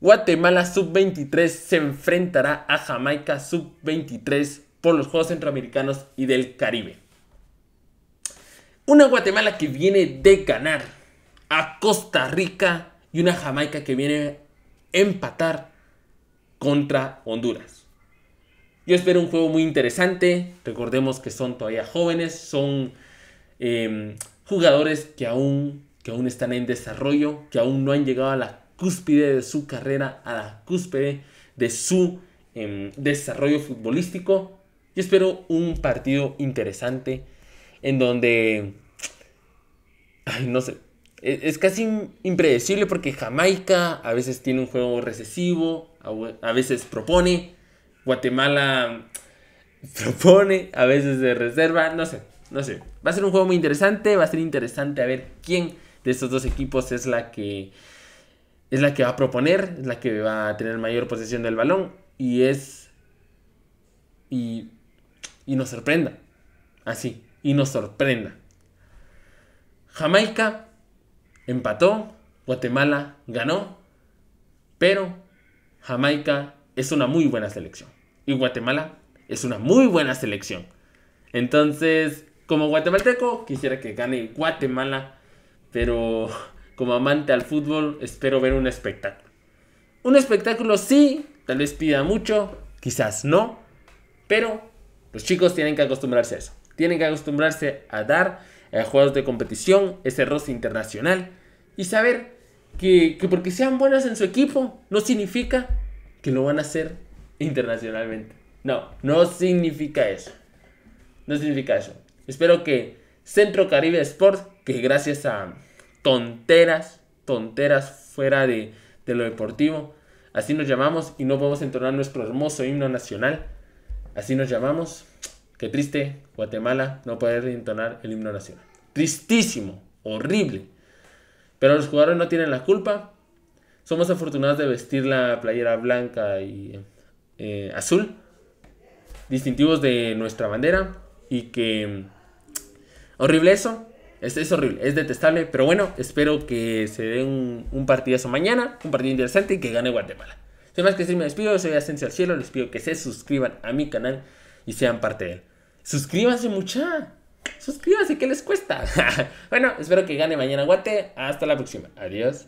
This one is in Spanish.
Guatemala sub-23 se enfrentará a Jamaica sub-23 por los Juegos Centroamericanos y del Caribe. Una Guatemala que viene de ganar a Costa Rica y una Jamaica que viene a empatar contra Honduras. Yo espero un juego muy interesante. Recordemos que son todavía jóvenes, son em, jugadores que aún, que aún están en desarrollo, que aún no han llegado a la cúspide de su carrera, a la cúspide de su em, desarrollo futbolístico. y espero un partido interesante en donde, no sé, e, es, casi impredecible porque Jamaica a veces tiene un juego recesivo, a, a veces propone, Guatemala propone, a veces de reserva, no sé, no sé. Va a ser un juego muy interesante, va a ser interesante a ver quién de estos dos equipos es la que es la que va a proponer, es la que va a tener mayor posesión del balón y es... y, y nos sorprenda. Así, y nos sorprenda. Jamaica empató, Guatemala ganó, pero Jamaica es una muy buena selección y Guatemala es una muy buena selección. Entonces, como guatemalteco, quisiera que gane Guatemala, pero como amante al fútbol, espero ver un espectáculo. Un espectáculo sí, tal vez pida mucho, quizás no, pero los chicos tienen que acostumbrarse a eso. Tienen que acostumbrarse a dar a juegos de competición, ese roce internacional y saber que, porque sean buenas en su equipo no significa que lo van a hacer internacionalmente. No, no significa eso. No significa eso. Espero que Centro Caribe Sport, que gracias a, tonteras, tonteras fuera de, lo deportivo. Así nos llamamos y no podemos entonar nuestro hermoso himno nacional. Así nos llamamos. Qué triste, Guatemala, no poder entonar el himno nacional. Tristísimo, horrible. Pero los jugadores no tienen la culpa. Somos afortunados de vestir la playera blanca y eh, azul, distintivos de nuestra bandera. Y que... Horrible eso, es, horrible, es detestable, pero bueno, espero que se dé un, un partidazo mañana, un partido interesante y que gane Guatemala. Sin más que decir, me despido, soy Asensio al Cielo, les pido que se suscriban a mi canal y sean parte de él. Suscríbanse mucha, suscríbanse, ¿qué les cuesta? bueno, espero que gane mañana Guate, hasta la próxima, adiós.